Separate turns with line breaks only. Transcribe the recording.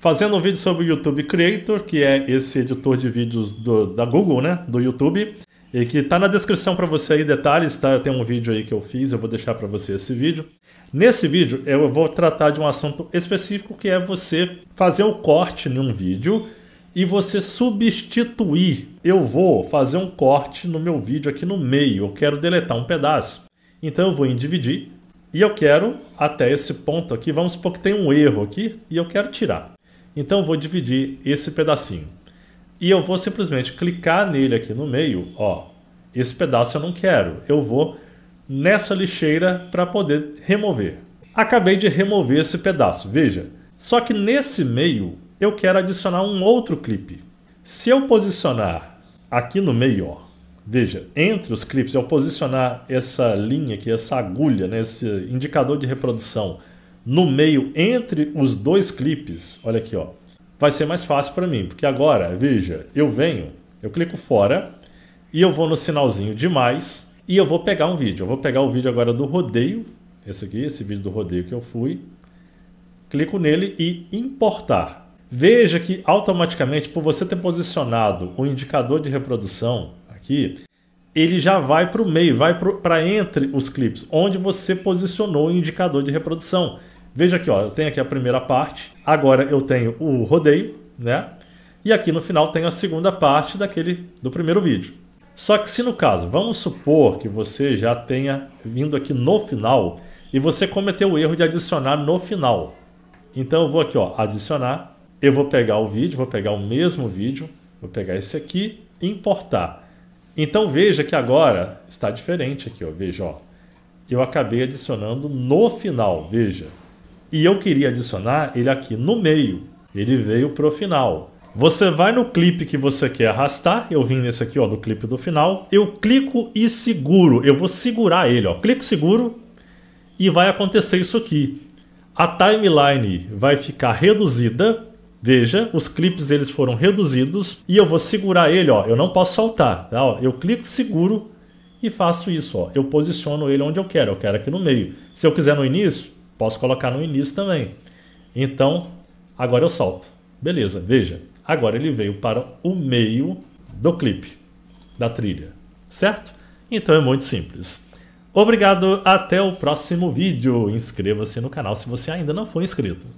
fazendo um vídeo sobre o YouTube Creator, que é esse editor de vídeos do, da Google, né, do YouTube, e que tá na descrição para você aí detalhes, tá? Eu tenho um vídeo aí que eu fiz, eu vou deixar para você esse vídeo. Nesse vídeo eu vou tratar de um assunto específico que é você fazer o um corte num vídeo e você substituir. Eu vou fazer um corte no meu vídeo aqui no meio, eu quero deletar um pedaço. Então eu vou em dividir e eu quero até esse ponto aqui, vamos supor que tem um erro aqui e eu quero tirar. Então vou dividir esse pedacinho. E eu vou simplesmente clicar nele aqui no meio, ó. Esse pedaço eu não quero. Eu vou nessa lixeira para poder remover. Acabei de remover esse pedaço, veja. Só que nesse meio eu quero adicionar um outro clipe. Se eu posicionar aqui no meio, ó, veja, entre os clipes, eu posicionar essa linha aqui, essa agulha, né, esse indicador de reprodução no meio entre os dois clipes, olha aqui, ó, vai ser mais fácil para mim, porque agora, veja, eu venho, eu clico fora e eu vou no sinalzinho de mais e eu vou pegar um vídeo. Eu vou pegar o vídeo agora do rodeio, esse aqui, esse vídeo do rodeio que eu fui, clico nele e importar. Veja que automaticamente, por você ter posicionado o indicador de reprodução aqui, ele já vai para o meio, vai para entre os clipes, onde você posicionou o indicador de reprodução. Veja aqui, ó, eu tenho aqui a primeira parte, agora eu tenho o rodeio, né? E aqui no final tem a segunda parte daquele do primeiro vídeo. Só que se no caso, vamos supor que você já tenha vindo aqui no final e você cometeu o erro de adicionar no final. Então eu vou aqui, ó, adicionar, eu vou pegar o vídeo, vou pegar o mesmo vídeo, vou pegar esse aqui importar. Então veja que agora está diferente aqui, ó, veja, ó. Eu acabei adicionando no final, veja. E eu queria adicionar ele aqui no meio. Ele veio para o final. Você vai no clipe que você quer arrastar, eu vim nesse aqui, ó, do clipe do final. Eu clico e seguro, eu vou segurar ele, ó. Clico seguro e vai acontecer isso aqui. A timeline vai ficar reduzida. Veja, os clipes eles foram reduzidos e eu vou segurar ele, ó. Eu não posso saltar, tá? Ó, eu clico seguro e faço isso, ó. Eu posiciono ele onde eu quero, eu quero aqui no meio. Se eu quiser no início, Posso colocar no início também. Então, agora eu solto. Beleza, veja. Agora ele veio para o meio do clipe, da trilha, certo? Então é muito simples. Obrigado, até o próximo vídeo. Inscreva-se no canal se você ainda não for inscrito.